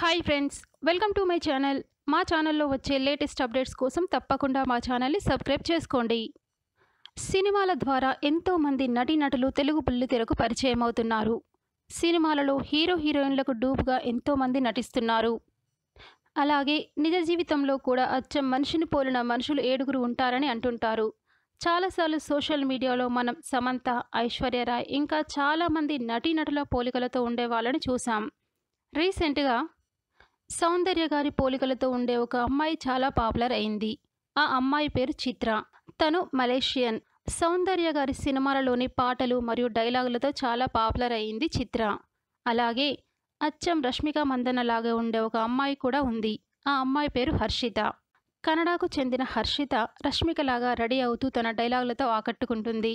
hi friends welcome to my channel మా ఛానల్లో వచ్చే లేటెస్ట్ అప్డేట్స్ కోసం తప్పకుండా మా ఛానల్ని సబ్స్క్రైబ్ చేసుకోండి సినిమాల ద్వారా ఎంతోమంది నటీనటులు తెలుగు తెరకు పరిచయం అవుతున్నారు సినిమాలలో హీరో హీరోయిన్లకు డూబ్గా ఎంతోమంది నటిస్తున్నారు అలాగే నిజ జీవితంలో కూడా అచ్చం మనిషిని పోలిన మనుషులు ఏడుగురు ఉంటారని అంటుంటారు చాలాసార్లు సోషల్ మీడియాలో మనం సమంత ఐశ్వర్యరాయ్ ఇంకా చాలామంది నటీనటుల పోలికలతో ఉండేవాళ్ళని చూసాం రీసెంట్గా సౌందర్య గారి పోలికలతో ఉండే ఒక అమ్మాయి చాలా పాపులర్ అయింది ఆ అమ్మాయి పేరు చిత్ర తను మలేషియన్ సౌందర్య గారి సినిమాలలోని పాటలు మరియు డైలాగులతో చాలా పాపులర్ అయింది చిత్ర అలాగే అచ్చం రష్మిక మందన లాగా ఉండే ఒక అమ్మాయి కూడా ఉంది ఆ అమ్మాయి పేరు హర్షిత కన్నడకు చెందిన హర్షిత రష్మికలాగా రెడీ అవుతూ తన డైలాగులతో ఆకట్టుకుంటుంది